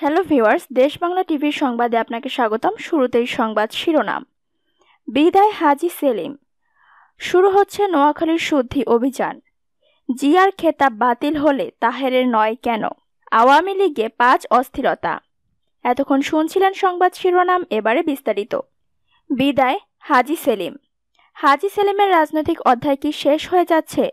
hello viewers দেশ বাংলা টিভির সংবাদে আপনাকে স্বাগতম শুরুতেই সংবাদ শিরোনাম বিদায় হাজি সেলিম শুরু হচ্ছে নোয়াখালীর শুদ্ধি অভিযান জিয়ার খেতাব বাতিল হলে তাহেরের নয় কেন আওয়ামী লীগে পাঁচ অস্থিরতা এতক্ষণ শুনছিলেন সংবাদ শিরোনাম এবারে বিস্তারিত বিদায় হাজি সেলিম হাজি সেলিমের রাজনৈতিক অধ্যায় কি শেষ হয়ে যাচ্ছে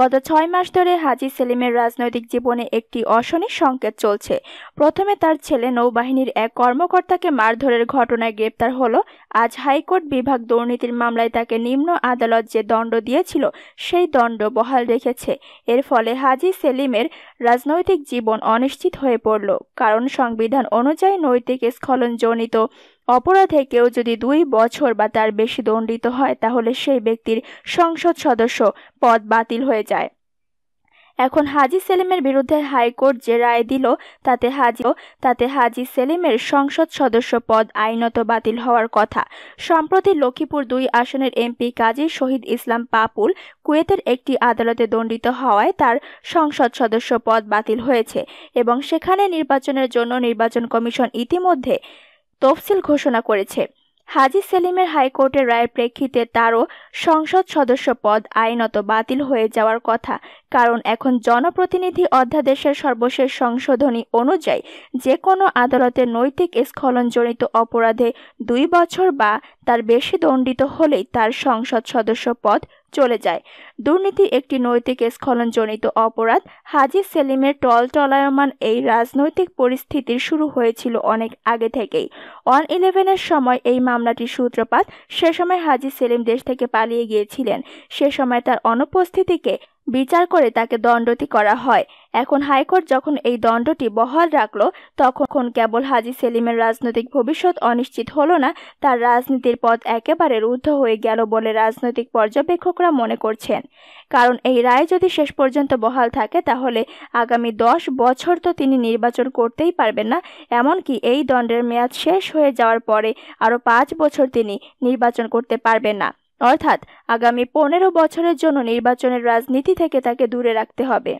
গত ছয় মাস ধরে হাজি সেলিমের রাজনৈতিক জীবনে একটি অশনি সংকেত চলছে প্রথমে তার ছেলে নৌবাহিনীর এক কর্মকর্তাকে মারধরের ঘটনায় গ্রেপ্তার হল আজ হাইকোর্ট বিভাগ দুর্নীতির মামলায় তাকে নিম্ন আদালত যে দণ্ড দিয়েছিল সেই দণ্ড বহাল রেখেছে এর ফলে হাজি সেলিমের রাজনৈতিক জীবন অনিশ্চিত হয়ে পড়ল কারণ সংবিধান অনুযায়ী নৈতিক স্খলনজনিত অপরাধে কেউ যদি দুই বছর বা তার বেশি দণ্ডিত হয় তাহলে সেই ব্যক্তির সংসদ সদস্য পদ বাতিল হয়ে যায় এখন হাজি সেলিমের বিরুদ্ধে হাইকোর্ট যে রায় দিল তাতে হাজি তাতে হাজি সেলিমের সংসদ সদস্য পদ আইনত বাতিল হওয়ার কথা সম্প্রতি লক্ষ্মীপুর দুই আসনের এমপি কাজী শহীদ ইসলাম পাপুল কুয়েতের একটি আদালতে দণ্ডিত হওয়ায় তার সংসদ সদস্য পদ বাতিল হয়েছে এবং সেখানে নির্বাচনের জন্য নির্বাচন কমিশন ইতিমধ্যে তফসিল ঘোষণা করেছে হাজি সেলিমের হাইকোর্টের রায়ের প্রেক্ষিতে তারও সংসদ সদস্য পদ আইনত বাতিল হয়ে যাওয়ার কথা কারণ এখন জনপ্রতিনিধি অধ্যাদেশের সর্বশেষ সংশোধনী অনুযায়ী যে কোনো আদালতে নৈতিক স্খলনজনিত অপরাধে দুই বছর বা তার বেশি দণ্ডিত হলেই তার সংসদ সদস্য পদ চলে যায় দুর্নীতি একটি নৈতিক স্খলনজনিত অপরাধ হাজি সেলিমের টল টলায়মান এই রাজনৈতিক পরিস্থিতির শুরু হয়েছিল অনেক আগে থেকেই অন ইলেভেনের সময় এই মামলাটির সূত্রপাত সে সময় হাজি সেলিম দেশ থেকে পালিয়ে গিয়েছিলেন সে সময় তার অনুপস্থিতিকে বিচার করে তাকে দণ্ডটি করা হয় এখন হাইকোর্ট যখন এই দণ্ডটি বহাল রাখল তখন কেবল হাজি সেলিমের রাজনৈতিক ভবিষ্যৎ অনিশ্চিত হলো না তার রাজনীতির পথ একেবারে রুদ্ধ হয়ে গেল বলে রাজনৈতিক পর্যবেক্ষকরা মনে করছেন কারণ এই রায় যদি শেষ পর্যন্ত বহাল থাকে তাহলে আগামী দশ বছর তো তিনি নির্বাচন করতেই পারবেন না এমনকি এই দণ্ডের মেয়াদ শেষ হয়ে যাওয়ার পরে আরও পাঁচ বছর তিনি নির্বাচন করতে পারবেন না অর্থাৎ আগামী পনেরো বছরের জন্য নির্বাচনের রাজনীতি থেকে তাকে দূরে রাখতে হবে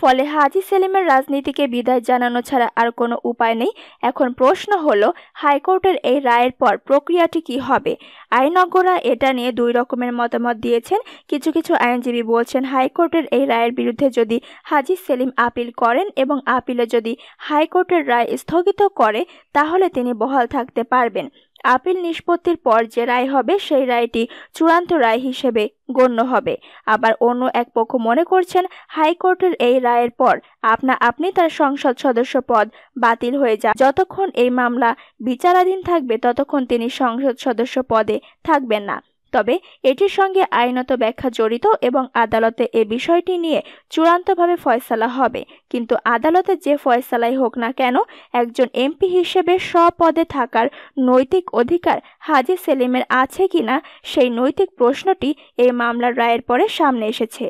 ফলে হাজি সেলিমের রাজনীতিকে বিদায় জানানো ছাড়া আর কোনো উপায় নেই এখন প্রশ্ন হল হাইকোর্টের এই রায়ের পর প্রক্রিয়াটি কি হবে আইনজ্ঞরা এটা নিয়ে দুই রকমের মতামত দিয়েছেন কিছু কিছু আইনজীবী বলছেন হাইকোর্টের এই রায়ের বিরুদ্ধে যদি হাজি সেলিম আপিল করেন এবং আপিলে যদি হাইকোর্টের রায় স্থগিত করে তাহলে তিনি বহাল থাকতে পারবেন আপিল নিষ্পত্তির পর যে রায় হবে সেই রায়টি চূড়ান্ত রায় হিসেবে গণ্য হবে আবার অন্য এক পক্ষ মনে করছেন হাইকোর্টের এই রায়ের পর আপনা আপনি তার সংসদ সদস্য পদ বাতিল হয়ে যা যতক্ষণ এই মামলা বিচারাধীন থাকবে ততক্ষণ তিনি সংসদ সদস্য পদে থাকবেন না তবে এটির সঙ্গে আইনত ব্যাখ্যা জড়িত এবং আদালতে এ বিষয়টি নিয়ে চূড়ান্তভাবে ফয়সালা হবে কিন্তু আদালতে যে ফয়সালাই হোক না কেন একজন এমপি হিসেবে স্বপদে থাকার নৈতিক অধিকার হাজি সেলিমের আছে কিনা সেই নৈতিক প্রশ্নটি এই মামলার রায়ের পরে সামনে এসেছে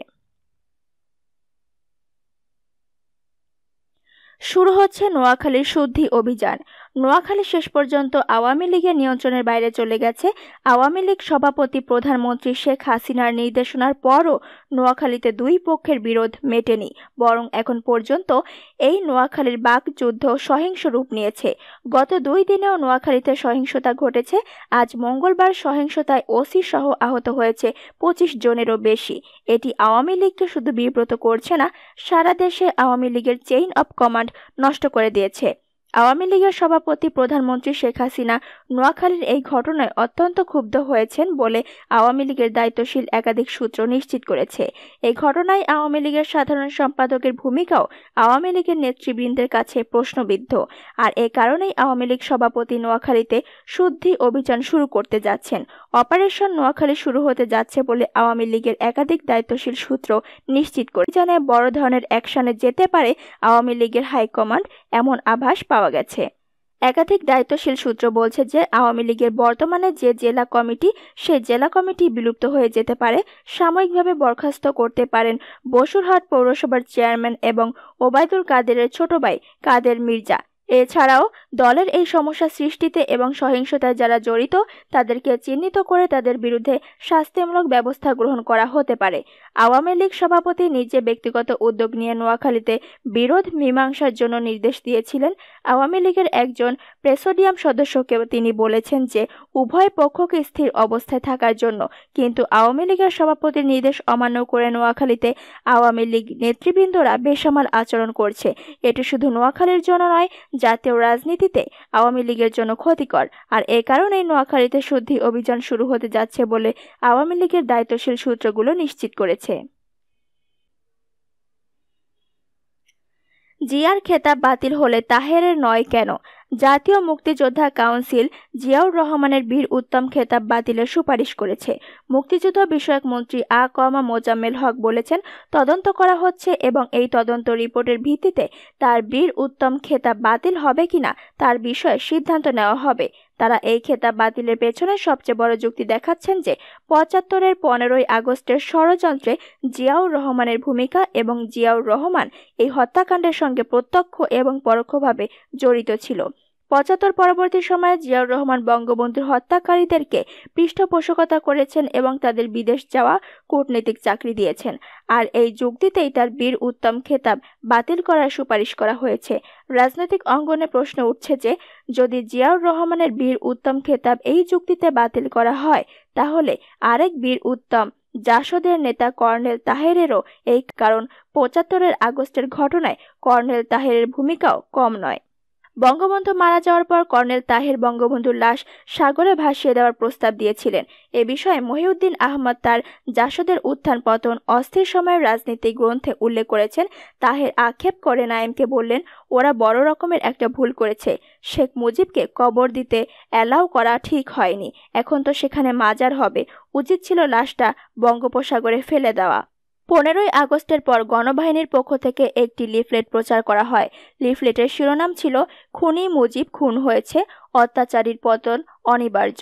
শুরু হচ্ছে নোয়াখালীর শুদ্ধি অভিযান নোয়াখালী শেষ পর্যন্ত আওয়ামী লীগের নিয়ন্ত্রণের বাইরে চলে গেছে আওয়ামী লীগ সভাপতি প্রধানমন্ত্রী শেখ হাসিনার নির্দেশনার পরও নোয়াখালীতে দুই পক্ষের বিরোধ মেটেনি বরং এখন পর্যন্ত এই নোয়াখালীর বাক যুদ্ধ সহিংস রূপ নিয়েছে গত দুই দিনেও নোয়াখালীতে সহিংসতা ঘটেছে আজ মঙ্গলবার সহিংসতায় ওসি সহ আহত হয়েছে পঁচিশ জনেরও বেশি এটি আওয়ামী লীগকে শুধু বিব্রত করছে না সারা দেশে আওয়ামী লীগের চেইন অব কমান্ড নষ্ট করে দিয়েছে আওয়ামী লীগের সভাপতি প্রধানমন্ত্রী শেখ হাসিনা নোয়াখালীর এই ঘটনায় অত্যন্ত ক্ষুব্ধ হয়েছেন বলে আওয়ামী লীগের দায়িত্বশীল একাধিক সূত্র নিশ্চিত করেছে এই ঘটনায় আওয়ামী লীগের সাধারণ সম্পাদকের ভূমিকাও আওয়ামী লীগের নেতৃবৃন্দের কাছে প্রশ্নবিদ্ধ আর এ কারণেই আওয়ামী লীগ সভাপতি নোয়াখালীতে শুদ্ধি অভিযান শুরু করতে যাচ্ছেন অপারেশন নোয়াখালী শুরু হতে যাচ্ছে বলে আওয়ামী লীগের একাধিক দায়িত্বশীল সূত্র নিশ্চিত করে জানায় বড় ধরনের অ্যাকশনে যেতে পারে আওয়ামী লীগের হাইকমান্ড এমন আভাস পাওয়া গেছে একাধিক দায়িত্বশীল সূত্র বলছে যে আওয়ামী লীগের বর্তমানে যে জেলা কমিটি সে জেলা কমিটি বিলুপ্ত হয়ে যেতে পারে সাময়িকভাবে বরখাস্ত করতে পারেন বসুরহাট পৌরসভার চেয়ারম্যান এবং ওবায়দুল কাদেরের ছোট ভাই কাদের মির্জা এছাড়াও দলের এই সমস্যা সৃষ্টিতে এবং সহিংসতায় যারা জড়িত তাদেরকে চিহ্নিত করে তাদের বিরুদ্ধে শাস্তিমূলক ব্যবস্থা গ্রহণ করা হতে পারে আওয়ামী লীগ সভাপতি নিজে ব্যক্তিগত উদ্যোগ নিয়ে নোয়াখালীতে বিরোধ মীমাংসার জন্য নির্দেশ দিয়েছিলেন আওয়ামী লীগের একজন প্রেসোডিয়াম সদস্যকে তিনি বলেছেন যে উভয় পক্ষকে স্থির অবস্থায় থাকার জন্য কিন্তু আওয়ামী লীগের সভাপতির নির্দেশ অমান্য করে নোয়াখালীতে আওয়ামী লীগ নেতৃবৃন্দরা বেসামাল আচরণ করছে এটি শুধু নোয়াখালীর জন্য নয় জাতীয় রাজনীতিতে আওয়ামী লীগের জন্য ক্ষতিকর আর এ কারণেই নোয়াখালীতে শুদ্ধি অভিযান শুরু হতে যাচ্ছে বলে আওয়ামী লীগের দায়িত্বশীল সূত্রগুলো নিশ্চিত করেছে জিয়ার খেতাব বাতিল হলে তাহেরের নয় কেন জাতীয় মুক্তিযোদ্ধা কাউন্সিল জিয়াউর রহমানের বীর উত্তম খেতাব বাতিলের সুপারিশ করেছে মুক্তিযুদ্ধ বিষয়ক মন্ত্রী আ কমা মোজাম্মেল হক বলেছেন তদন্ত করা হচ্ছে এবং এই তদন্ত রিপোর্টের ভিত্তিতে তার বীর উত্তম খেতাব বাতিল হবে কিনা তার বিষয়ে সিদ্ধান্ত নেওয়া হবে তারা এই খেতাব বাতিলের পেছনে সবচেয়ে বড় যুক্তি দেখাচ্ছেন যে পঁচাত্তরের পনেরোই আগস্টের ষড়যন্ত্রে জিয়াউর রহমানের ভূমিকা এবং জিয়াউর রহমান এই হত্যাকাণ্ডের সঙ্গে প্রত্যক্ষ এবং পরোক্ষভাবে জড়িত ছিল পঁচাত্তর পরবর্তী সময়ে জিয়াউর রহমান বঙ্গবন্ধুর হত্যাকারীদেরকে পৃষ্ঠপোষকতা করেছেন এবং তাদের বিদেশ যাওয়া কূটনৈতিক চাকরি দিয়েছেন আর এই যুক্তিতেই তার বীর উত্তম খেতাব বাতিল করার সুপারিশ করা হয়েছে রাজনৈতিক অঙ্গনে প্রশ্ন উঠছে যে যদি জিয়াউর রহমানের বীর উত্তম খেতাব এই যুক্তিতে বাতিল করা হয় তাহলে আরেক বীর উত্তম জাসদের নেতা কর্নেল তাহেরেরও এই কারণ পঁচাত্তরের আগস্টের ঘটনায় কর্নেল তাহেরের ভূমিকাও কম নয় বঙ্গবন্ধু মারা যাওয়ার পর কর্নেল তাহের বঙ্গবন্ধুর লাশ সাগরে ভাসিয়ে দেওয়ার প্রস্তাব দিয়েছিলেন এ বিষয়ে মহিউদ্দিন আহমদ তার জাসদের উত্থান পতন অস্থির সময়ের রাজনীতি গ্রন্থে উল্লেখ করেছেন তাহের আক্ষেপ করে নায়েমকে বললেন ওরা বড় রকমের একটা ভুল করেছে শেখ মুজিবকে কবর দিতে অ্যালাউ করা ঠিক হয়নি এখন তো সেখানে মাজার হবে উচিত ছিল লাশটা বঙ্গোপসাগরে ফেলে দেওয়া পনেরোই আগস্টের পর গণবাহিনীর পক্ষ থেকে একটি লিফলেট প্রচার করা হয় লিফলেটের শিরোনাম ছিল খুনি মুজিব খুন হয়েছে অত্যাচারীর পতন অনিবার্য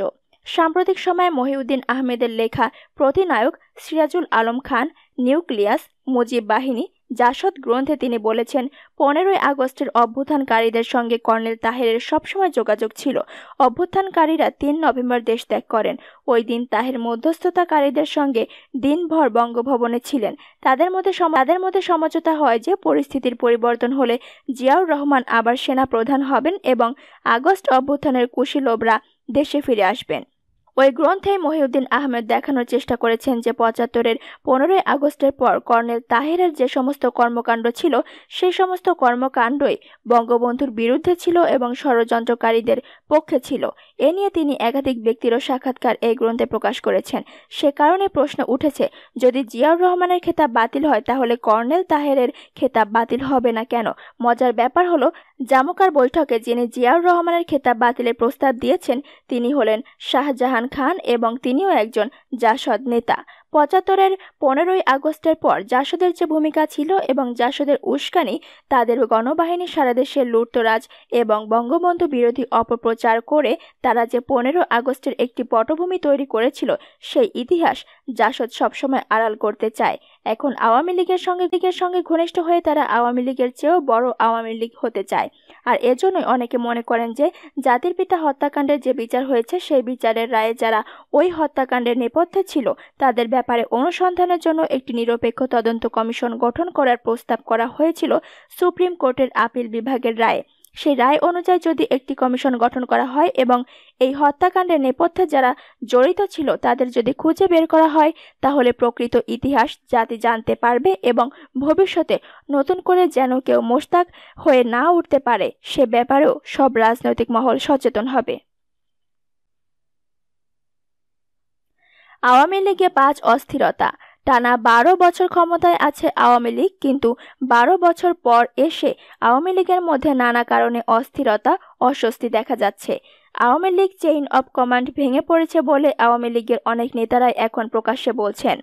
সাম্প্রতিক সময়ে মহিউদ্দিন আহমেদের লেখা প্রতিনায়ক সিরাজুল আলম খান নিউক্লিয়াস মুজিব বাহিনী জাসদ গ্রন্থে তিনি বলেছেন পনেরোই আগস্টের অভ্যুত্থানকারীদের সঙ্গে কর্নেল তাহেরের সবসময় যোগাযোগ ছিল অভ্যুত্থানকারীরা তিন নভেম্বর দেশ ত্যাগ করেন ওই দিন তাহের মধ্যস্থতাকারীদের সঙ্গে দিনভর বঙ্গভবনে ছিলেন তাদের মধ্যে তাদের মধ্যে সমঝোতা হয় যে পরিস্থিতির পরিবর্তন হলে জিয়াউর রহমান আবার সেনা প্রধান হবেন এবং আগস্ট অভ্যুত্থানের কুশীলোভরা দেশে ফিরে আসবেন ওই গ্রন্থে মহিউদ্দিন আহমেদ দেখানোর চেষ্টা করেছেন যে পঁচাত্তরের পনেরোই আগস্টের পর কর্নেল তাহেরের যে সমস্ত কর্মকাণ্ড ছিল সেই সমস্ত কর্মকাণ্ডই বঙ্গবন্ধুর বিরুদ্ধে ছিল এবং ষড়যন্ত্রকারীদের পক্ষে ছিল এ নিয়ে তিনি একাধিক ব্যক্তিরও সাক্ষাৎকার এই গ্রন্থে প্রকাশ করেছেন সে কারণে প্রশ্ন উঠেছে যদি জিয়াউর রহমানের খেতাব বাতিল হয় তাহলে কর্নেল তাহেরের খেতাব বাতিল হবে না কেন মজার ব্যাপার হলো জামকার বৈঠকে যিনি জিয়াউর রহমানের খেতাব বাতিলের প্রস্তাব দিয়েছেন তিনি হলেন শাহজাহান খান এবং তিনিও একজন জাসদ নেতা পঁচাত্তরের পনেরোই আগস্টের পর জাসদের যে ভূমিকা ছিল এবং জাসদের উস্কানি তাদের গণবাহিনী সারা দেশে লুটতরাজ এবং বঙ্গবন্ধু বিরোধী অপপ্রচার করে তারা যে পনেরো আগস্টের একটি পটভূমি তৈরি করেছিল সেই ইতিহাস জাসদ সবসময় আড়াল করতে চায় এখন আওয়ামী লীগের সঙ্গে লীগের সঙ্গে ঘনিষ্ঠ হয়ে তারা আওয়ামী লীগের চেয়েও বড় আওয়ামী লীগ হতে চায় আর এজন্যই অনেকে মনে করেন যে জাতির পিতা হত্যাকাণ্ডের যে বিচার হয়েছে সেই বিচারের রায়ে যারা ওই হত্যাকাণ্ডের নেপথ্যে ছিল তাদের ব্যাপারে অনুসন্ধানের জন্য একটি নিরপেক্ষ তদন্ত কমিশন গঠন করার প্রস্তাব করা হয়েছিল সুপ্রিম কোর্টের আপিল বিভাগের রায়ে সেই রায় অনুযায়ী যদি একটি কমিশন গঠন করা হয় এবং এই হত্যাকাণ্ডের নেপথ্যে যারা জড়িত ছিল তাদের যদি খুঁজে বের করা হয় তাহলে প্রকৃত ইতিহাস জাতি জানতে পারবে এবং ভবিষ্যতে নতুন করে যেন কেউ মোস্তাক হয়ে না উঠতে পারে সে ব্যাপারেও সব রাজনৈতিক মহল সচেতন হবে আওয়ামী লীগে পাঁচ অস্থিরতা টানা বারো বছর ক্ষমতায় আছে আওয়ামী লীগ কিন্তু বারো বছর পর এসে আওয়ামী লীগের মধ্যে নানা কারণে অস্থিরতা অস্বস্তি দেখা যাচ্ছে Awami League chain of command ভেঙে পড়েছে বলে আওয়ামী লীগের অনেক নেতারাই এখন প্রকাশ্যে বলছেন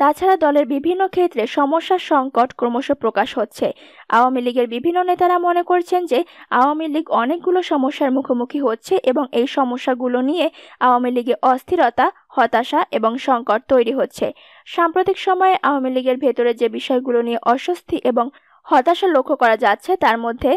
তাছাড়া দলের বিভিন্ন ক্ষেত্রে সমস্যার সংকট ক্রমশ প্রকাশ হচ্ছে আওয়ামী লীগের বিভিন্ন নেতারা মনে করছেন যে আওয়ামী লীগ অনেকগুলো সমস্যার মুখোমুখি হচ্ছে এবং এই সমস্যাগুলো নিয়ে আওয়ামী লীগে অস্থিরতা হতাশা এবং সংকট তৈরি হচ্ছে সাম্প্রতিক সময়ে আওয়ামী লীগের ভেতরে যে বিষয়গুলো নিয়ে অস্বস্তি এবং হতাশা লক্ষ্য করা যাচ্ছে তার মধ্যে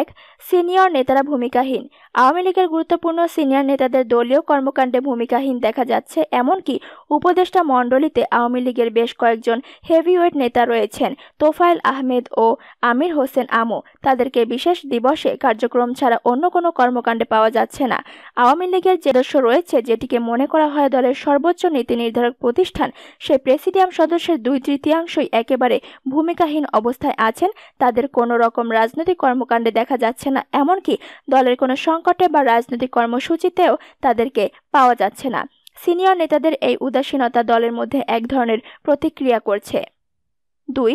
এক সিনিয়র নেতারা ভূমিকাহীন আওয়ামী লীগের গুরুত্বপূর্ণ সিনিয়র নেতাদের দলীয় কর্মকাণ্ডে ভূমিকাহীন দেখা যাচ্ছে এমনকি উপদেষ্টা মণ্ডলীতে আওয়ামী লীগের বেশ কয়েকজন হেভিওয়েট নেতা রয়েছেন তোফায়েল আহমেদ ও আমির হোসেন আমু তাদেরকে বিশেষ দিবসে কার্যক্রম ছাড়া অন্য কোনো কর্মকাণ্ডে পাওয়া যাচ্ছে না আওয়ামী লীগের যে সদস্য রয়েছে যেটিকে মনে করা হয় দলের সর্বোচ্চ নীতি নির্ধারক প্রতিষ্ঠান সে প্রেসিডিয়াম সদস্যের দুই তৃতীয়াংশই একেবারে ভূমিকাহীন অবস্থায় আছেন তাদের কোনো রকম রাজনৈতিক কর্মকাণ্ডে দেখা যাচ্ছে না এমনকি দলের কোনো সংকটে বা রাজনৈতিক কর্মসূচিতেও তাদেরকে পাওয়া যাচ্ছে না সিনিয়র নেতাদের এই উদাসীনতা দলের মধ্যে এক ধরনের প্রতিক্রিয়া করছে দুই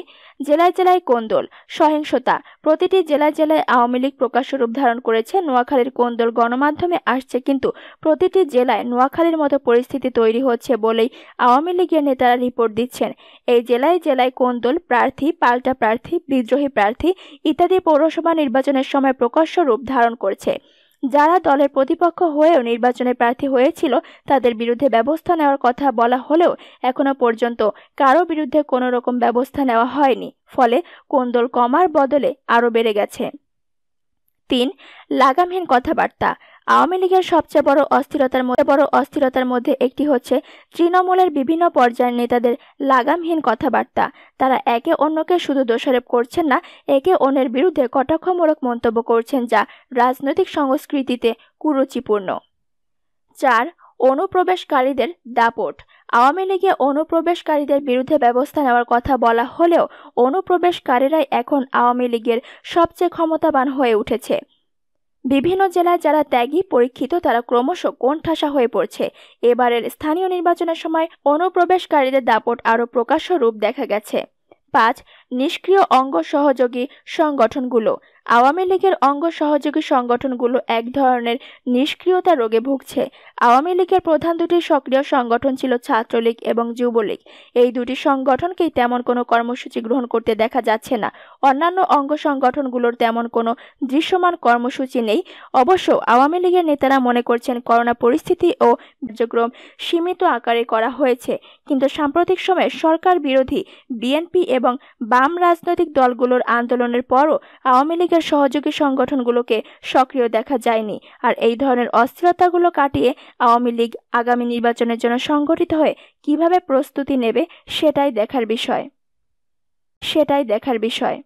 জেলায় জেলায় কোন্দল সহিংসতা প্রতিটি জেলায় জেলায় আওয়ামী লীগ প্রকাশ্য রূপ ধারণ করেছে নোয়াখালীর কোন্দল গণমাধ্যমে আসছে কিন্তু প্রতিটি জেলায় নোয়াখালীর মতো পরিস্থিতি তৈরি হচ্ছে বলেই আওয়ামী লীগের নেতারা রিপোর্ট দিচ্ছেন এই জেলায় জেলায় কোন্দল প্রার্থী পাল্টা প্রার্থী বিদ্রোহী প্রার্থী ইত্যাদি পৌরসভা নির্বাচনের সময় প্রকাশ্য রূপ ধারণ করছে যারা দলের প্রতিপক্ষ হয়েও নির্বাচনে প্রার্থী হয়েছিল তাদের বিরুদ্ধে ব্যবস্থা নেওয়ার কথা বলা হলেও এখনও পর্যন্ত কারো বিরুদ্ধে কোনো রকম ব্যবস্থা নেওয়া হয়নি ফলে কোন দল কমার বদলে আরও বেড়ে গেছে তিন লাগামহীন কথাবার্তা আওয়ামী লীগের সবচেয়ে বড় অস্থিরতার মধ্যে বড় অস্থিরতার মধ্যে একটি হচ্ছে তৃণমূলের বিভিন্ন পর্যায়ের নেতাদের লাগামহীন কথাবার্তা তারা একে অন্যকে শুধু দোষারোপ করছেন না একে অন্যের বিরুদ্ধে কটাক্ষমূলক মন্তব্য করছেন যা রাজনৈতিক সংস্কৃতিতে কুরুচিপূর্ণ চার অনুপ্রবেশকারীদের দাপট আওয়ামী লীগে অনুপ্রবেশকারীদের বিরুদ্ধে ব্যবস্থা নেওয়ার কথা বলা হলেও অনুপ্রবেশকারীরাই এখন আওয়ামী লীগের সবচেয়ে ক্ষমতাবান হয়ে উঠেছে বিভিন্ন জেলায় যারা ত্যাগী পরীক্ষিত তারা ক্রমশ কোণঠাসা হয়ে পড়ছে এবারের স্থানীয় নির্বাচনের সময় অনুপ্রবেশকারীদের দাপট আরও প্রকাশ্য রূপ দেখা গেছে পাঁচ নিষ্ক্রিয় অঙ্গ সহযোগী সংগঠনগুলো আওয়ামী লীগের অঙ্গ সহযোগী সংগঠনগুলো এক ধরনের নিষ্ক্রিয়তা রোগে ভুগছে আওয়ামী লীগের প্রধান দুটি সক্রিয় সংগঠন ছিল ছাত্রলীগ এবং যুবলীগ এই দুটি সংগঠনকেই তেমন কোনো কর্মসূচি গ্রহণ করতে দেখা যাচ্ছে না অন্যান্য অঙ্গ সংগঠনগুলোর তেমন কোনো দৃশ্যমান কর্মসূচি নেই অবশ্য আওয়ামী লীগের নেতারা মনে করছেন করোনা পরিস্থিতি ও কার্যক্রম সীমিত আকারে করা হয়েছে কিন্তু সাম্প্রতিক সময়ে সরকার বিরোধী বিএনপি এবং বাম রাজনৈতিক দলগুলোর আন্দোলনের পরও আওয়ামী লীগের সহযোগী সংগঠনগুলোকে সক্রিয় দেখা যায়নি আর এই ধরনের অস্থিরতাগুলো কাটিয়ে আওয়ামী লীগ আগামী নির্বাচনের জন্য সংগঠিত হয়ে কিভাবে প্রস্তুতি নেবে সেটাই দেখার বিষয় সেটাই দেখার বিষয়